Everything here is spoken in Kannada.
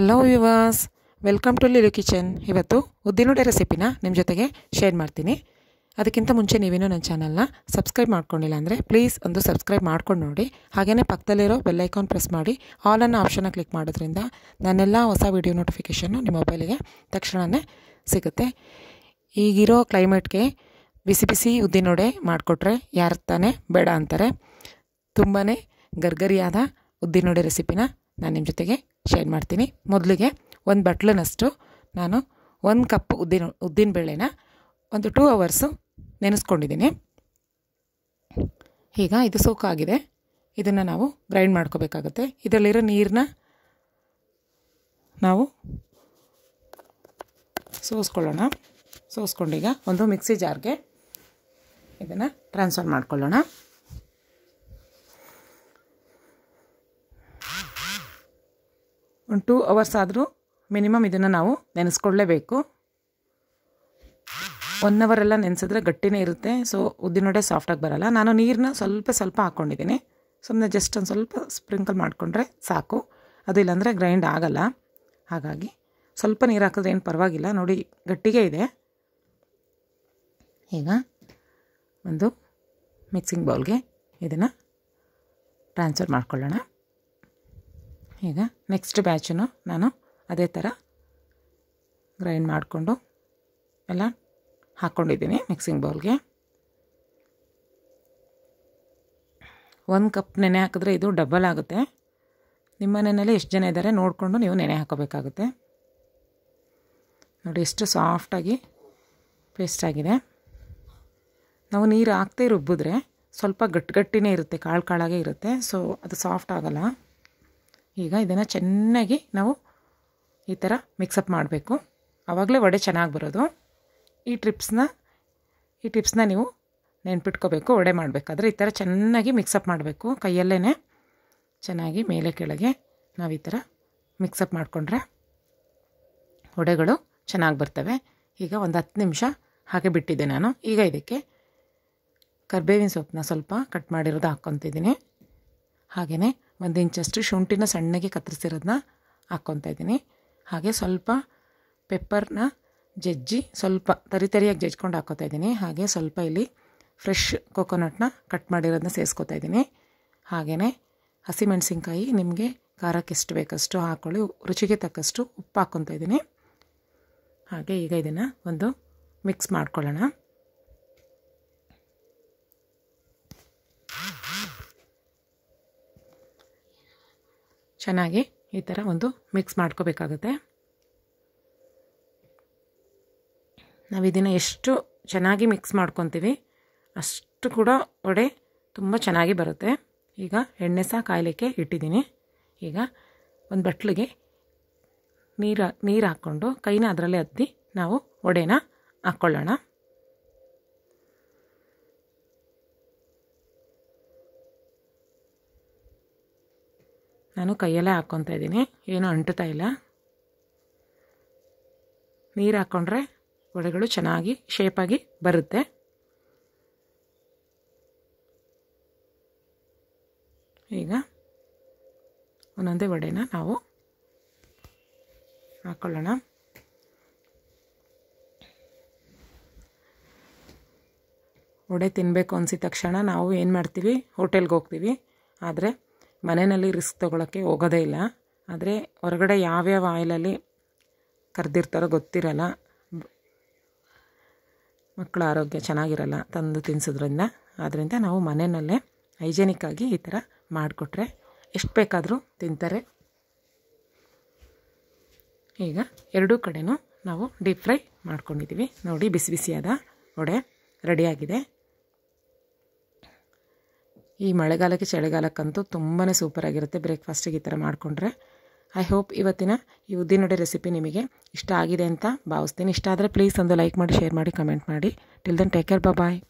hello yours welcome to Lilu kitchen ಇವತ್ತು ಉದ್ದಿನೋಡೆ ರೆಸಿಪಿನ ನಿಮ್ಮ ಜೊತೆಗೆ ಶೇರ್ ಮಾಡ್ತೀನಿ ಅದಕ್ಕಿಂತ ಮುಂಚೆ ನೀವೇನೂ ನನ್ನ ಚಾನಲ್ನ ಸಬ್ಸ್ಕ್ರೈಬ್ ಮಾಡ್ಕೊಂಡಿಲ್ಲ ಅಂದರೆ ಪ್ಲೀಸ್ ಒಂದು ಸಬ್ಸ್ಕ್ರೈಬ್ ಮಾಡ್ಕೊಂಡು ನೋಡಿ ಹಾಗೆಯೇ ಪಕ್ಕದಲ್ಲಿರೋ ಬೆಲ್ಲೈಕಾನ್ ಪ್ರೆಸ್ ಮಾಡಿ ಆಲ್ ಅನ್ನೋ ಆಪ್ಷನ್ನ ಕ್ಲಿಕ್ ಮಾಡೋದ್ರಿಂದ ನನ್ನೆಲ್ಲ ಹೊಸ ವೀಡಿಯೋ ನೋಟಿಫಿಕೇಷನ್ನು ನಿಮ್ಮ ಮೊಬೈಲಿಗೆ ತಕ್ಷಣವೇ ಸಿಗುತ್ತೆ ಈಗಿರೋ ಕ್ಲೈಮೇಟ್ಗೆ ಬಿಸಿ ಬಿಸಿ ಉದ್ದಿನೋಡೆ ಮಾಡಿಕೊಟ್ರೆ ಯಾರು ತಾನೇ ಬೇಡ ಅಂತಾರೆ ತುಂಬಾ ಗರ್ಗರಿಯಾದ ಉದ್ದಿನೋಡೆ ರೆಸಿಪಿನ ನಾನು ನಿಮ್ಮ ಜೊತೆಗೆ ಶೇರ್ ಮಾಡ್ತೀನಿ ಮೊದಲಿಗೆ ಒಂದು ಬಟ್ಲನಷ್ಟು ನಾನು ಒಂದು ಕಪ್ ಉದ್ದಿನ ಉದ್ದಿನ ಬೇಳೆನ ಒಂದು ಟೂ ಅವರ್ಸು ನೆನೆಸ್ಕೊಂಡಿದ್ದೀನಿ ಈಗ ಇದು ಸೋಕಾಗಿದೆ ಇದನ್ನು ನಾವು ಗ್ರೈಂಡ್ ಮಾಡ್ಕೋಬೇಕಾಗುತ್ತೆ ಇದರಲ್ಲಿರೋ ನೀರನ್ನ ನಾವು ಸೋಸ್ಕೊಳ್ಳೋಣ ಸೋಸ್ಕೊಂಡೀಗ ಒಂದು ಮಿಕ್ಸಿ ಜಾರ್ಗೆ ಇದನ್ನು ಟ್ರಾನ್ಸ್ಫರ್ ಮಾಡ್ಕೊಳ್ಳೋಣ ಒಂದು ಟೂ ಅವರ್ಸ್ ಆದರೂ ಮಿನಿಮಮ್ ಇದನ್ನು ನಾವು ನೆನೆಸ್ಕೊಳ್ಳೇಬೇಕು ಒನ್ ಅವರೆಲ್ಲ ನೆನೆಸಿದ್ರೆ ಗಟ್ಟಿನೇ ಇರುತ್ತೆ ಸೊ ಉದ್ದಿನೊಡೆ ಸಾಫ್ಟಾಗಿ ಬರಲ್ಲ ನಾನು ನೀರನ್ನ ಸ್ವಲ್ಪ ಸ್ವಲ್ಪ ಹಾಕ್ಕೊಂಡಿದ್ದೀನಿ ಸುಮ್ಮನೆ ಜಸ್ಟ್ ಒಂದು ಸ್ವಲ್ಪ ಸ್ಪ್ರಿಂಕಲ್ ಮಾಡಿಕೊಂಡ್ರೆ ಸಾಕು ಅದು ಇಲ್ಲಾಂದರೆ ಗ್ರೈಂಡ್ ಆಗಲ್ಲ ಹಾಗಾಗಿ ಸ್ವಲ್ಪ ನೀರು ಹಾಕಿದ್ರೆ ಏನು ಪರವಾಗಿಲ್ಲ ನೋಡಿ ಗಟ್ಟಿಗೆ ಇದೆ ಈಗ ಒಂದು ಮಿಕ್ಸಿಂಗ್ ಬೌಲ್ಗೆ ಇದನ್ನು ಟ್ರಾನ್ಸ್ಫರ್ ಮಾಡ್ಕೊಳ್ಳೋಣ ಈಗ ನೆಕ್ಸ್ಟ್ ಬ್ಯಾಚನ್ನು ನಾನು ಅದೇ ಥರ ಗ್ರೈಂಡ್ ಮಾಡಿಕೊಂಡು ಎಲ್ಲ ಹಾಕ್ಕೊಂಡಿದ್ದೀನಿ ಮಿಕ್ಸಿಂಗ್ ಬೌಲ್ಗೆ ಒಂದು ಕಪ್ ನೆನೆ ಹಾಕಿದ್ರೆ ಇದು ಡಬಲ್ ಆಗುತ್ತೆ ನಿಮ್ಮ ಮನೆಯಲ್ಲಿ ಎಷ್ಟು ಜನ ಇದ್ದಾರೆ ನೋಡಿಕೊಂಡು ನೀವು ನೆನೆ ಹಾಕೋಬೇಕಾಗುತ್ತೆ ನೋಡಿ ಎಷ್ಟು ಸಾಫ್ಟಾಗಿ ಪೇಸ್ಟ್ ಆಗಿದೆ ನಾವು ನೀರು ಹಾಕ್ತೇ ರುಬ್ಬಿದ್ರೆ ಸ್ವಲ್ಪ ಗಟ್ಟಿಗಟ್ಟಿನೇ ಇರುತ್ತೆ ಕಾಳು ಕಾಳಾಗೇ ಇರುತ್ತೆ ಸೊ ಅದು ಸಾಫ್ಟ್ ಆಗೋಲ್ಲ ಈಗ ಇದನ್ನು ಚೆನ್ನಾಗಿ ನಾವು ಈ ಥರ ಮಿಕ್ಸಪ್ ಮಾಡಬೇಕು ಆವಾಗಲೇ ವಡೆ ಚೆನ್ನಾಗಿ ಬರೋದು ಈ ಟ್ರಿಪ್ಸ್ನ ಈ ಟಿಪ್ಸ್ನ ನೀವು ನೆನ್ಪಿಟ್ಕೋಬೇಕು ವಡೆ ಮಾಡಬೇಕಾದ್ರೆ ಈ ಥರ ಚೆನ್ನಾಗಿ ಮಿಕ್ಸಪ್ ಮಾಡಬೇಕು ಕೈಯಲ್ಲೇ ಚೆನ್ನಾಗಿ ಮೇಲೆ ಕೆಳಗೆ ನಾವು ಈ ಥರ ಮಿಕ್ಸಪ್ ಮಾಡಿಕೊಂಡ್ರೆ ವಡೆಗಳು ಚೆನ್ನಾಗಿ ಬರ್ತವೆ ಈಗ ಒಂದು ಹತ್ತು ನಿಮಿಷ ಹಾಗೆ ಬಿಟ್ಟಿದ್ದೆ ನಾನು ಈಗ ಇದಕ್ಕೆ ಕರ್ಬೇವಿನ ಸೊಪ್ಪನ್ನ ಸ್ವಲ್ಪ ಕಟ್ ಮಾಡಿರೋದು ಹಾಕ್ಕೊತಿದ್ದೀನಿ ಹಾಗೆಯೇ ಒಂದು ಇಂಚಷ್ಟು ಶುಂಠಿನ ಸಣ್ಣಗೆ ಕತ್ತರಿಸಿರೋದನ್ನ ಹಾಕ್ಕೊತಾ ಇದ್ದೀನಿ ಹಾಗೆ ಸ್ವಲ್ಪ ಪೆಪ್ಪರ್ನ ಜಜ್ಜಿ ಸ್ವಲ್ಪ ತರಿ ತರಿಯಾಗಿ ಜಜ್ಕೊಂಡು ಹಾಕ್ಕೋತಾ ಇದ್ದೀನಿ ಹಾಗೆ ಸ್ವಲ್ಪ ಇಲ್ಲಿ ಫ್ರೆಶ್ ಕೊಕೊನಟ್ನ ಕಟ್ ಮಾಡಿರೋದನ್ನ ಸೇರಿಸ್ಕೋತಾ ಇದ್ದೀನಿ ಹಾಗೆಯೇ ಹಸಿಮೆಣಸಿನ್ಕಾಯಿ ನಿಮಗೆ ಖಾರಕ್ಕೆ ಎಷ್ಟು ಬೇಕಷ್ಟು ಹಾಕ್ಕೊಳ್ಳಿ ರುಚಿಗೆ ತಕ್ಕಷ್ಟು ಉಪ್ಪು ಹಾಕ್ಕೊತಾ ಇದ್ದೀನಿ ಹಾಗೆ ಈಗ ಇದನ್ನು ಒಂದು ಮಿಕ್ಸ್ ಮಾಡ್ಕೊಳ್ಳೋಣ ಚೆನ್ನಾಗಿ ಈ ಥರ ಒಂದು ಮಿಕ್ಸ್ ಮಾಡ್ಕೋಬೇಕಾಗುತ್ತೆ ನಾವು ಇದನ್ನು ಎಷ್ಟು ಚೆನ್ನಾಗಿ ಮಿಕ್ಸ್ ಮಾಡ್ಕೊತೀವಿ ಅಷ್ಟು ಕೂಡ ವಡೆ ತುಂಬ ಚೆನ್ನಾಗಿ ಬರುತ್ತೆ ಈಗ ಎಣ್ಣೆ ಸಹ ಕಾಯಲಿಕ್ಕೆ ಇಟ್ಟಿದ್ದೀನಿ ಈಗ ಒಂದು ಬಟ್ಲಿಗೆ ನೀರು ನೀರು ಹಾಕ್ಕೊಂಡು ಕೈನ ಅದರಲ್ಲೇ ಹತ್ತಿ ನಾವು ವಡೆನ ಹಾಕ್ಕೊಳ್ಳೋಣ ನಾನು ಕೈಯಲ್ಲೇ ಹಾಕ್ಕೊತಾ ಇದ್ದೀನಿ ಏನೂ ಅಂಟುತ್ತಾ ಇಲ್ಲ ನೀರು ಹಾಕ್ಕೊಂಡ್ರೆ ವಡೆಗಳು ಚೆನ್ನಾಗಿ ಶೇಪಾಗಿ ಬರುತ್ತೆ ಈಗ ಒಂದೊಂದೇ ವಡೆನ ನಾವು ಹಾಕ್ಕೊಳ್ಳೋಣ ವಡೆ ತಿನ್ನಬೇಕು ಅನಿಸಿದ ತಕ್ಷಣ ನಾವು ಏನು ಮಾಡ್ತೀವಿ ಹೋಟೆಲ್ಗೆ ಹೋಗ್ತೀವಿ ಆದರೆ ಮನೆಯಲ್ಲಿ ರಿಸ್ಕ್ ತೊಗೊಳಕ್ಕೆ ಹೋಗೋದೇ ಇಲ್ಲ ಆದರೆ ಹೊರಗಡೆ ಯಾವ್ಯಾವ ಆಯಿಲಲ್ಲಿ ಕರೆದಿರ್ತಾರೋ ಗೊತ್ತಿರಲ್ಲ ಮಕ್ಕಳ ಆರೋಗ್ಯ ಚೆನ್ನಾಗಿರಲ್ಲ ತಂದು ತಿನ್ನಿಸೋದ್ರಿಂದ ಆದ್ದರಿಂದ ನಾವು ಮನೆಯಲ್ಲೇ ಆಗಿ ಈ ಥರ ಮಾಡಿಕೊಟ್ರೆ ಎಷ್ಟು ಬೇಕಾದರೂ ತಿಂತಾರೆ ಈಗ ಎರಡೂ ಕಡೆಯೂ ನಾವು ಡೀಪ್ ಫ್ರೈ ಮಾಡ್ಕೊಂಡಿದ್ದೀವಿ ನೋಡಿ ಬಿಸಿ ಬಿಸಿಯಾದ ವಡೆ ರೆಡಿಯಾಗಿದೆ ಈ ಮಳೆಗಾಲಕ್ಕೆ ಚಳಿಗಾಲಕ್ಕಂತೂ ತುಂಬಾ ಸೂಪರಾಗಿರುತ್ತೆ ಬ್ರೇಕ್ಫಾಸ್ಟಿಗೆ ಈ ಥರ ಮಾಡಿಕೊಂಡ್ರೆ ಐ ಹೋಪ್ ಇವತ್ತಿನ ಈ ಉದ್ದಿನೊಡೆ ರೆಸಿಪಿ ನಿಮಗೆ ಇಷ್ಟ ಆಗಿದೆ ಅಂತ ಭಾವಿಸ್ತೀನಿ ಇಷ್ಟ ಆದರೆ ಪ್ಲೀಸ್ ಒಂದು ಲೈಕ್ ಮಾಡಿ ಶೇರ್ ಮಾಡಿ ಕಮೆಂಟ್ ಮಾಡಿ ಟಿಲ್ ದೆನ್ ಟೇಕ್ ಕೇರ್ ಬಾಯ್